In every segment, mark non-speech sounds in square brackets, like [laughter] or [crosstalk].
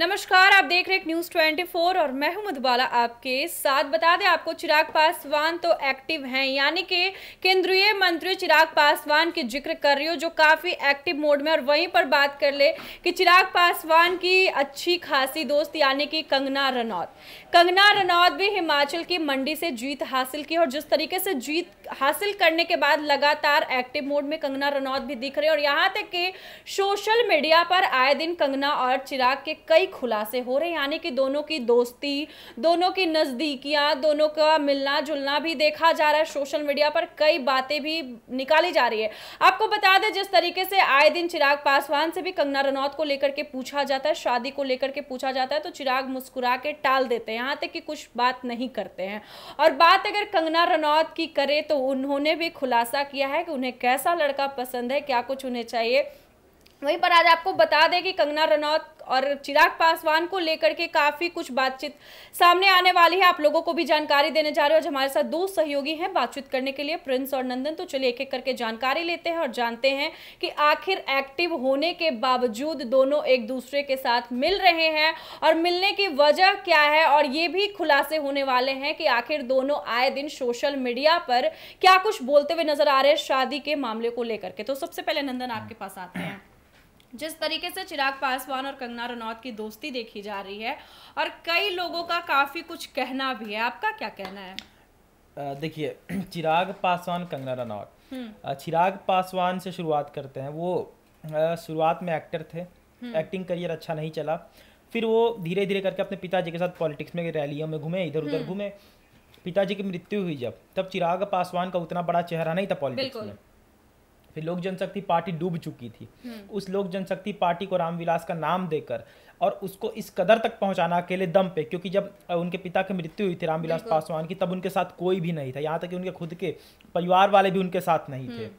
नमस्कार आप देख रहे न्यूज न्यूज 24 और मैं हूं मधुबाला आपके साथ बता दें आपको चिराग पासवान तो एक्टिव हैं यानी कि केंद्रीय मंत्री चिराग पासवान की जिक्र कर रही हो जो काफ़ी एक्टिव मोड में और वहीं पर बात कर ले कि चिराग पासवान की अच्छी खासी दोस्त यानी कि कंगना रनौत कंगना रनौत भी हिमाचल की मंडी से जीत हासिल की और जिस तरीके से जीत हासिल करने के बाद लगातार एक्टिव मोड में कंगना रनौत भी दिख रही है और यहाँ तक कि सोशल मीडिया पर आए दिन कंगना और चिराग के कई खुलासे हो रहे हैं यानी कि दोनों की दोस्ती दोनों की नज़दीकियाँ दोनों का मिलना जुलना भी देखा जा रहा है सोशल मीडिया पर कई बातें भी निकाली जा रही है आपको बता दें जिस तरीके से आए दिन चिराग पासवान से भी कंगना रनौत को लेकर के पूछा जाता है शादी को लेकर के पूछा जाता है तो चिराग मुस्कुरा के टाल देते हैं यहाँ तक कि कुछ बात नहीं करते हैं और बात अगर कंगना रनौत की करें तो उन्होंने भी खुलासा किया है कि उन्हें कैसा लड़का पसंद है क्या कुछ उन्हें चाहिए वहीं पर आज आपको बता दें कि कंगना रनौत और चिराग पासवान को लेकर के काफ़ी कुछ बातचीत सामने आने वाली है आप लोगों को भी जानकारी देने जा रहे हो आज हमारे साथ दो सहयोगी हैं बातचीत करने के लिए प्रिंस और नंदन तो चलिए एक एक करके जानकारी लेते हैं और जानते हैं कि आखिर एक्टिव होने के बावजूद दोनों एक दूसरे के साथ मिल रहे हैं और मिलने की वजह क्या है और ये भी खुलासे होने वाले हैं कि आखिर दोनों आए दिन सोशल मीडिया पर क्या कुछ बोलते हुए नजर आ रहे हैं शादी के मामले को लेकर के तो सबसे पहले नंदन आपके पास आते हैं जिस तरीके से चिराग पासवान और कंगना रनौत की दोस्ती देखी जा रही है और कई लोगों का काफ़ी कुछ कहना भी है आपका क्या कहना है देखिए [clears throat] चिराग पासवान कंगना रनौत हम्म। चिराग पासवान से शुरुआत करते हैं वो शुरुआत में एक्टर थे एक्टिंग हम्म। करियर अच्छा नहीं चला फिर वो धीरे धीरे करके अपने पिताजी के साथ पॉलिटिक्स में रैलियों में घूमे इधर उधर हम्म। घूमे पिताजी की मृत्यु हुई जब तब चिराग पासवान का उतना बड़ा चेहरा नहीं था पॉलिटिक्स में फिर लोक जनशक्ति पार्टी डूब चुकी थी हम्म। उस लोक जनशक्ति पार्टी को रामविलास का नाम देकर और उसको इस कदर तक पहुंचाना अकेले दम पे क्योंकि जब उनके पिता की मृत्यु हुई थी रामविलास पासवान की तब उनके साथ कोई भी नहीं था यहाँ तक कि उनके खुद के परिवार वाले भी उनके साथ नहीं थे हम्म।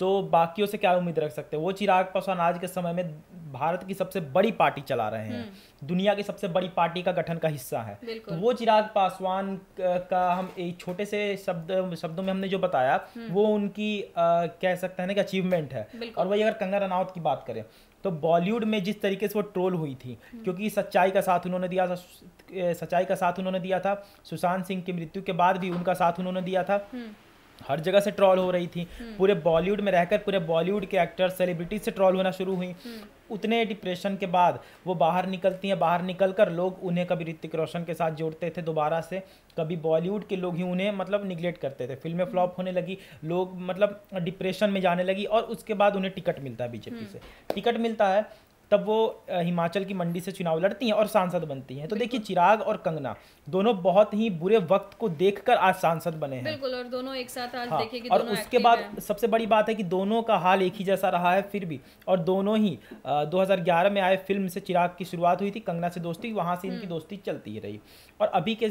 तो बाकियों से क्या उम्मीद रख सकते हैं वो चिराग पासवान आज के समय में भारत की सबसे बड़ी पार्टी चला रहे हैं हम्म। दुनिया की सबसे बड़ी पार्टी का गठन का हिस्सा है तो वो चिराग पासवान का हम एक छोटे से शब्द शब्दों में हमने जो बताया हम्म। वो उनकी आ, कह सकते हैं ना कि अचीवमेंट है और वही अगर कंगना रनावत की बात करें तो बॉलीवुड में जिस तरीके से वो ट्रोल हुई थी हम्म। क्योंकि सच्चाई का साथ उन्होंने दिया था सच्चाई का साथ उन्होंने दिया था सुशांत सिंह की मृत्यु के बाद भी उनका साथ उन्होंने दिया था हर जगह से ट्रॉल हो रही थी हम्म। पूरे बॉलीवुड में रहकर पूरे बॉलीवुड के एक्टर सेलिब्रिटीज से ट्रॉल होना शुरू हुई हम्म। उतने डिप्रेशन के बाद वो बाहर निकलती हैं बाहर निकल कर लोग उन्हें कभी ऋतिक रोशन के साथ जोड़ते थे दोबारा से कभी बॉलीवुड के लोग ही उन्हें मतलब निगलेक्ट करते थे फिल्में फ्लॉप हम्म। होने लगी लोग मतलब डिप्रेशन में जाने लगी और उसके बाद उन्हें टिकट मिलता है बीजेपी से टिकट मिलता है तब वो हिमाचल की मंडी से चुनाव लड़ती हैं और सांसद बनती हैं तो देखिए चिराग और कंगना दोनों बहुत ही बुरे वक्त को देखकर आज सांसद बने हैं बिल्कुल और दोनों एक साथ आज हाँ, देखिए और उसके बाद सबसे बड़ी बात है कि दोनों का हाल एक ही जैसा रहा है फिर भी और दोनों ही दो में आए फिल्म से चिराग की शुरुआत हुई थी कंगना से दोस्ती वहाँ से इनकी हम्म। दोस्ती चलती ही रही और अभी के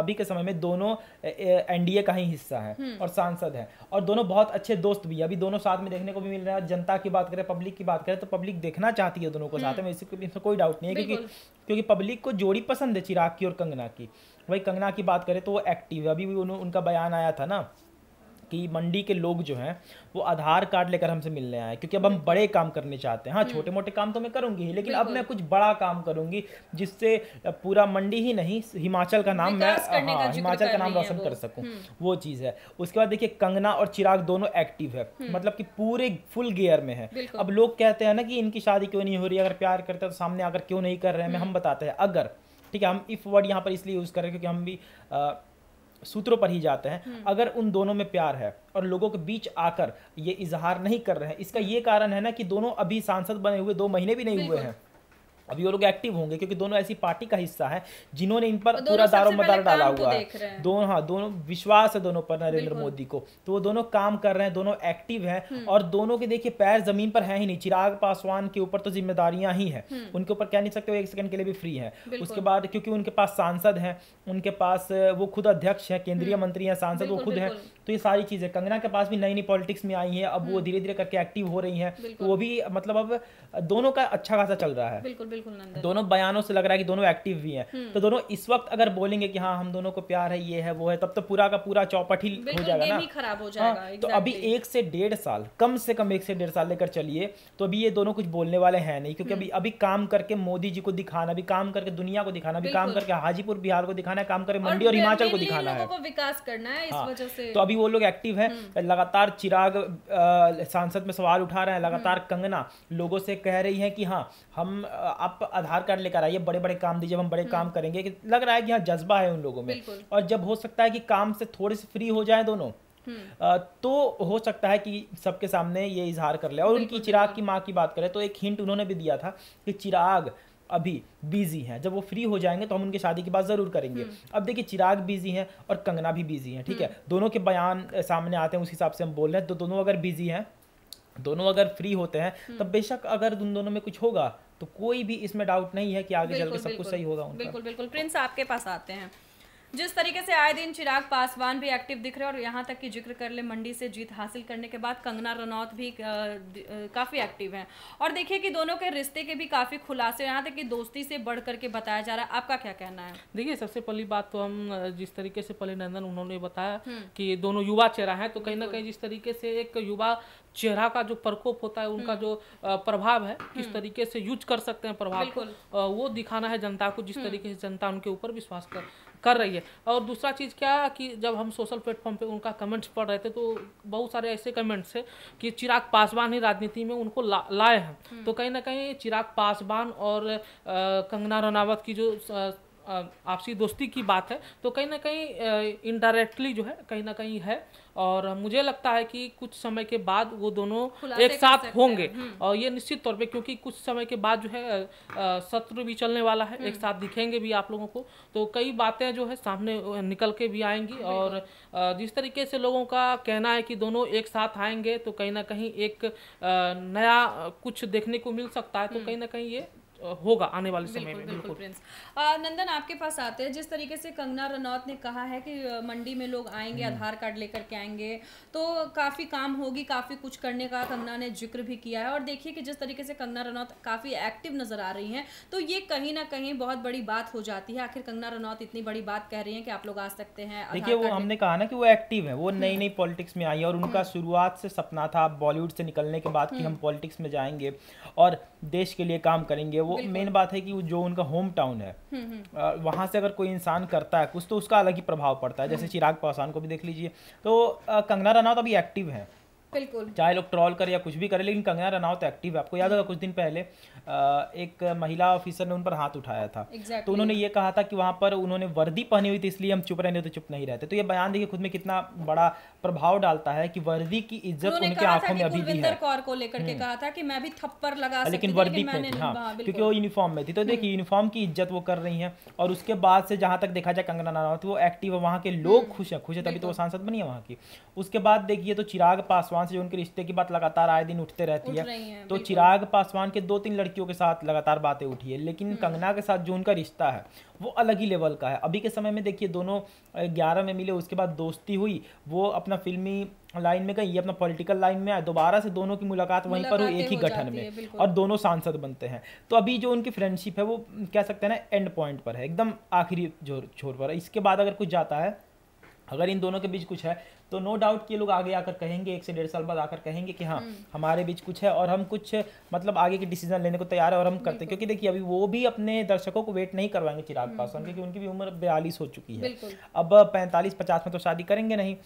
अभी के समय में दोनों एनडीए का ही हिस्सा है हम्म। और सांसद है और दोनों बहुत अच्छे दोस्त भी अभी दोनों साथ में देखने को भी मिल रहा है जनता की बात करें पब्लिक की बात करें तो पब्लिक देखना चाहती है दोनों दोनों को साथ में हम्म। इसमें कोई डाउट नहीं है क्योंकि क्योंकि पब्लिक को जोड़ी पसंद है चिराग की और कंगना की वही कंगना की बात करें तो वो एक्टिव है अभी उन, उनका बयान आया था ना कि मंडी के लोग जो हैं वो आधार कार्ड लेकर हमसे मिलने आए क्योंकि अब हम बड़े काम करने चाहते हैं हाँ हम्म। छोटे मोटे काम तो मैं करूंगी ही लेकिन अब मैं कुछ बड़ा काम करूंगी जिससे पूरा मंडी ही नहीं हिमाचल का नाम मैं हाँ हिमाचल का नाम रोशन कर सकूँ हम्म। वो चीज़ है उसके बाद देखिए कंगना और चिराग दोनों एक्टिव है हम्म। मतलब कि पूरे फुल गेयर में है अब लोग कहते हैं ना कि इनकी शादी क्यों नहीं हो रही अगर प्यार करते तो सामने आकर क्यों नहीं कर रहे हैं हम बताते हैं अगर ठीक है हम इफ वर्ड यहाँ पर इसलिए यूज़ कर रहे हैं क्योंकि हम भी सूत्रों पर ही जाते हैं हम्म। अगर उन दोनों में प्यार है और लोगों के बीच आकर ये इजहार नहीं कर रहे हैं इसका ये कारण है ना कि दोनों अभी सांसद बने हुए दो महीने भी नहीं हुए हैं अब ये लोग एक्टिव होंगे क्योंकि दोनों ऐसी पार्टी का हिस्सा है जिन्होंने इन पर पूरा दारो मदार डाला तो हुआ है दोनों हाँ दोनों विश्वास है दोनों पर नरेंद्र मोदी को तो वो दोनों काम कर रहे हैं दोनों एक्टिव हैं हम्म। और दोनों के देखिए पैर जमीन पर है ही नहीं चिराग पासवान के ऊपर तो जिम्मेदारियां ही है हम्म। उनके ऊपर कह नहीं सकते वो एक सेकंड के लिए भी फ्री है उसके बाद क्योंकि उनके पास सांसद है उनके पास वो खुद अध्यक्ष है केंद्रीय हम्म। मंत्री है सांसद वो खुद है तो ये सारी चीज़ें कंगना के पास भी नई नई पॉलिटिक्स में आई है अब वो हम्म। धीरे धीरे करके एक्टिव हो रही है तो वो भी मतलब अब दोनों का अच्छा खासा चल रहा है बिल्कुल बिल्कुल दोनों बयानों से लग रहा है कि दोनों एक्टिव भी हैं हम्म। तो दोनों इस वक्त अगर बोलेंगे कि हाँ हम दोनों को प्यार है ये है वो है तब तो पूरा का पूरा चौपट ही हो जाएगा ना खराब हो हाँ, जाएगा तो अभी एक से डेढ़ साल कम से कम एक से डेढ़ साल लेकर चलिए तो अभी ये दोनों कुछ बोलने वाले हैं नहीं क्योंकि अभी हम्म। अभी काम करके मोदी जी को दिखाना अभी काम करके दुनिया को दिखाना अभी काम करके हाजीपुर बिहार को दिखाना है काम करके मंडी और हिमाचल को दिखाना है विकास करना है हाँ, तो अभी अभी वो लोग एक्टिव हैं हम्म। लगातार चिराग सांसद में सवाल उठा रहे हैं लगातार हम्म। कंगना लोगों से कह रही है कि हाँ हम आप आधार कार्ड लेकर आइए बड़े बड़े काम दीजिए हम बड़े काम हम्म। करेंगे लग रहा है कि हाँ जज्बा है उन लोगों में और जब हो सकता है कि काम से थोड़े से फ्री हो जाए दोनों तो हो सकता है कि सबके सामने ये इजहार कर ले और उनकी चिराग की माँ की बात करें तो एक हिंट उन्होंने भी दिया था कि चिराग अभी बिजी हैं जब वो फ्री हो जाएंगे तो हम उनकी शादी की बात ज़रूर करेंगे हम्म। अब देखिए चिराग बिजी हैं और कंगना भी बिजी हैं ठीक है हम्म। दोनों के बयान सामने आते हैं उस हिसाब से हम बोल रहे हैं तो दोनों अगर बिजी हैं दोनों अगर फ्री होते हैं हम्म। तब बेशक अगर उन दोनों में कुछ होगा तो कोई भी इसमें डाउट नहीं है कि आगे चल के सब कुछ सही होगा बिल्कुल बिल्कुल प्रिंस आपके पास आते हैं जिस तरीके से आए दिन चिराग पासवान भी एक्टिव दिख रहे हैं और यहाँ तक कि जिक्र कर ले मंडी से जीत हासिल करने के बाद कंगना रनौत भी काफ़ी एक्टिव हैं और देखिए कि दोनों के रिश्ते के भी काफ़ी खुलासे यहाँ तक कि दोस्ती से बढ़ करके बताया जा रहा है आपका क्या कहना है देखिए सबसे पहली बात तो हम जिस तरीके से पहले नंदन उन्होंने बताया हम्म। कि दोनों युवा चेहरा है तो कहीं ना कहीं जिस तरीके से एक युवा चेहरा का जो प्रकोप होता है उनका हम्म। जो प्रभाव है किस हम्म। तरीके से यूज कर सकते हैं प्रभाव को वो दिखाना है जनता को जिस तरीके से जनता उनके ऊपर विश्वास कर कर रही है और दूसरा चीज़ क्या कि जब हम सोशल प्लेटफॉर्म पे उनका कमेंट्स पढ़ रहे थे तो बहुत सारे ऐसे कमेंट्स है कि चिराग पासवान ही राजनीति में उनको ला, लाए हैं हम्म। तो कहीं ना कहीं चिराग पासवान और आ, कंगना रनावत की जो आ, आपसी दोस्ती की बात है तो कहीं ना कहीं इनडायरेक्टली जो है कहीं ना कहीं है और मुझे लगता है कि कुछ समय के बाद वो दोनों एक साथ होंगे हम्म। और ये निश्चित तौर पे क्योंकि कुछ समय के बाद जो है सत्र भी चलने वाला है एक हम्म। साथ दिखेंगे भी आप लोगों को तो कई बातें जो है सामने निकल के भी आएंगी और जिस तरीके से लोगों का कहना है कि दोनों एक साथ आएंगे तो कहीं ना कहीं एक नया कुछ देखने को मिल सकता है तो हम्म। कहीं ना कहीं ये होगा आने वाले समय में बिल्कुल प्रिंस नंदन आपके पास आते हैं जिस तरीके से कंगना रनौत ने कहा है कि मंडी में लोग आएंगे हम्म। आधार कार्ड लेकर के आएंगे तो काफ़ी काम होगी काफ़ी कुछ करने का कंगना ने जिक्र भी किया है और देखिए कि जिस तरीके से कंगना रनौत काफ़ी एक्टिव नज़र आ रही हैं तो ये कहीं ना कहीं बहुत बड़ी बात हो जाती है आखिर कंगना रनौत इतनी बड़ी बात कह रही है कि आप लोग आ सकते हैं देखिए वो हमने कहा ना कि वो एक्टिव है वो हम्म। नई नई पॉलिटिक्स में आई है और उनका हम्म। शुरुआत से सपना था बॉलीवुड से निकलने के बाद कि हम पॉलिटिक्स में जाएंगे और देश के लिए काम करेंगे वो वो मेन बात है कि जो उनका होम टाउन है हम्म, हम्म। वहाँ से अगर कोई इंसान करता है कुछ तो उसका अलग ही प्रभाव पड़ता है जैसे हम्म। चिराग पासवान को भी देख लीजिए तो कंगना रनौत अभी एक्टिव है बिल्कुल चाहे लोग ट्रॉल करें या कुछ भी करें लेकिन कंगना तो एक्टिव है आपको याद होगा कुछ दिन पहले एक महिला ऑफिसर ने उन पर हाथ उठाया था exactly. तो उन्होंने ये कहा था कि वहाँ पर उन्होंने वर्दी पहनी हुई थी इसलिए हम चुप रहने तो चुप नहीं रहते तो ये बयान देखिए खुद में कितना बड़ा प्रभाव डालता है कि वर्दी की इज्जत उनके आंखों में अभी भी है कौर को लेकर के हम्म। कहा था कि मैं भी थप्पड़ लगा हाँ, लेकिन वर्दी पे हाँ, हाँ क्योंकि वो यूनिफॉर्म में थी तो देखिए यूनिफॉर्म हम्म। की इज्जत वो कर रही है और उसके बाद से जहाँ तक देखा जाए कंगना रनाव वो एक्टिव है वहाँ के लोग हम्म। खुश है खुश है तभी तो वो सांसद बनी है वहाँ की उसके बाद देखिए तो चिराग पासवान पासवान से जो उनके रिश्ते की बात लगातार आए दिन उठते रहती उठ है, है तो चिराग पासवान के दो तीन लड़कियों के साथ लगातार बातें उठी है लेकिन हम्म। कंगना के साथ जो उनका रिश्ता है वो अलग ही लेवल का है अभी के समय में देखिए दोनों ग्यारह में मिले उसके बाद दोस्ती हुई वो अपना फिल्मी लाइन में गई अपना पॉलिटिकल लाइन में आए दोबारा से दोनों की मुलाकात वहीं पर हुई एक ही गठन में और दोनों सांसद बनते हैं तो अभी जो उनकी फ्रेंडशिप है वो कह सकते हैं ना एंड पॉइंट पर है एकदम आखिरी छोर पर इसके बाद अगर कुछ जाता है अगर इन दोनों के बीच कुछ है तो नो डाउट कि लोग आगे आकर कहेंगे एक से डेढ़ साल बाद आकर कहेंगे कि हाँ हम्म। हमारे बीच कुछ है और हम कुछ मतलब आगे की डिसीजन लेने को तैयार है और हम करते हैं क्योंकि देखिए अभी वो भी अपने दर्शकों को वेट नहीं करवाएंगे चिराग हम्म। पासवान क्योंकि उनकी भी उम्र बयालीस हो चुकी है अब पैंतालीस पचास में तो शादी करेंगे नहीं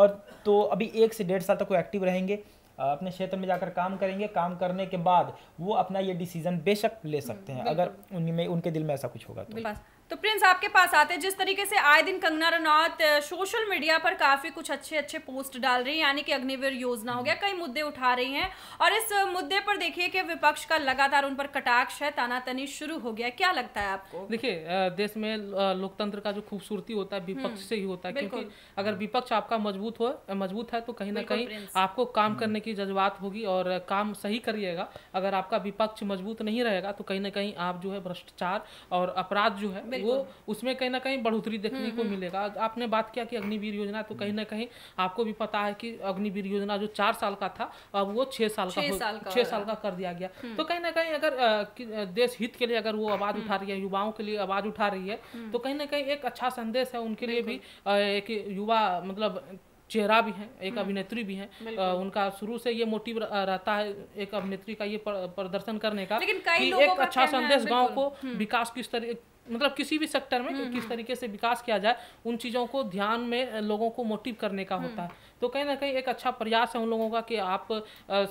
और तो अभी एक से डेढ़ साल तक वो एक्टिव रहेंगे अपने क्षेत्र में जाकर काम करेंगे काम करने के बाद वो अपना ये डिसीजन बेशक ले सकते हैं अगर उनमें उनके दिल में ऐसा कुछ होगा तो तो प्रिंस आपके पास आते हैं जिस तरीके से आए दिन कंगना रनौत सोशल मीडिया पर काफ़ी कुछ अच्छे अच्छे पोस्ट डाल रही हैं यानी कि अग्निवीर योजना हो गया कई मुद्दे उठा रही हैं और इस मुद्दे पर देखिए कि विपक्ष का लगातार उन पर कटाक्ष है तानातनी शुरू हो गया क्या लगता है आपको देखिए देश में लोकतंत्र का जो खूबसूरती होता है विपक्ष हम्म। से ही होता है क्योंकि अगर विपक्ष आपका मजबूत हो मजबूत है तो कहीं ना कहीं आपको काम हम्म। करने की जज्बात होगी और काम सही करिएगा अगर आपका विपक्ष मजबूत नहीं रहेगा तो कहीं ना कहीं आप जो है भ्रष्टाचार और अपराध जो है वो उसमें कहीं ना कहीं बढ़ोतरी देखने को मिलेगा आपने बात किया कि अग्निवीर योजना तो कहीं ना कहीं आपको भी पता है कि अग्निवीर योजना जो चार साल का था अब वो छह साल का छह साल का कर दिया गया हम्म। तो कहीं ना कहीं अगर देश हित के लिए अगर वो आवाज़ उठा रही है युवाओं के लिए आवाज़ उठा रही है हम्म। तो कहीं ना कहीं एक अच्छा संदेश है उनके लिए भी एक युवा मतलब चेहरा भी है एक हम्म। अभिनेत्री भी है आ, उनका शुरू से ये मोटिव रहता है एक अभिनेत्री का ये प्रदर्शन करने का लेकिन कई लोगों एक का अच्छा संदेश गांव को विकास किस तरह मतलब किसी भी सेक्टर में हम्म, किस हम्म। तरीके से विकास किया जाए उन चीज़ों को ध्यान में लोगों को मोटिव करने का होता हम्म। है तो कहीं ना कहीं एक अच्छा प्रयास है उन लोगों का कि आप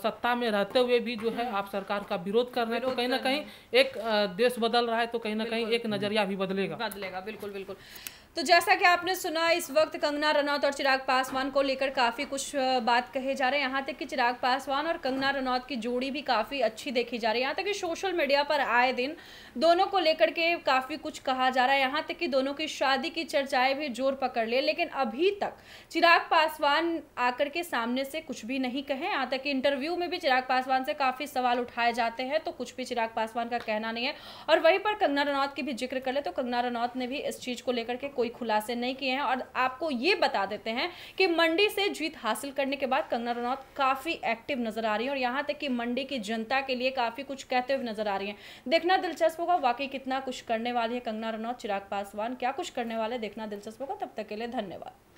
सत्ता में रहते हुए भी जो है आप सरकार का विरोध कर रहे हैं तो कहीं ना कहीं एक देश बदल रहा है तो कहीं ना कहीं एक नजरिया भी बदलेगा बदलेगा बिल्कुल बिल्कुल तो जैसा कि आपने सुना इस वक्त कंगना रनौत और चिराग पासवान को लेकर काफ़ी कुछ बात कहे जा रहे हैं यहाँ तक कि चिराग पासवान और कंगना रनौत की जोड़ी भी काफ़ी अच्छी देखी जा रही है यहाँ तक कि सोशल मीडिया पर आए दिन दोनों को लेकर के काफ़ी कुछ कहा जा रहा है यहाँ तक कि दोनों की शादी की चर्चाएं भी जोर पकड़ ले, लेकिन अभी तक चिराग पासवान आकर के सामने से कुछ भी नहीं कहे यहाँ तक कि इंटरव्यू में भी चिराग पासवान से काफ़ी सवाल उठाए जाते हैं तो कुछ भी चिराग पासवान का कहना नहीं है और वहीं पर कंगना रनौत की भी जिक्र कर ले तो कंगना रनौत ने भी इस चीज़ को लेकर के कोई कोई खुलासे नहीं किए हैं और आपको ये बता देते हैं कि मंडी से जीत हासिल करने के बाद कंगना रनौत काफ़ी एक्टिव नजर आ रही है और यहाँ तक कि मंडी की जनता के लिए काफ़ी कुछ कहते हुए नजर आ रही हैं देखना दिलचस्प होगा वाकई कितना कुछ करने वाली है कंगना रनौत चिराग पासवान क्या कुछ करने वाले देखना दिलचस्प होगा तब तक के लिए धन्यवाद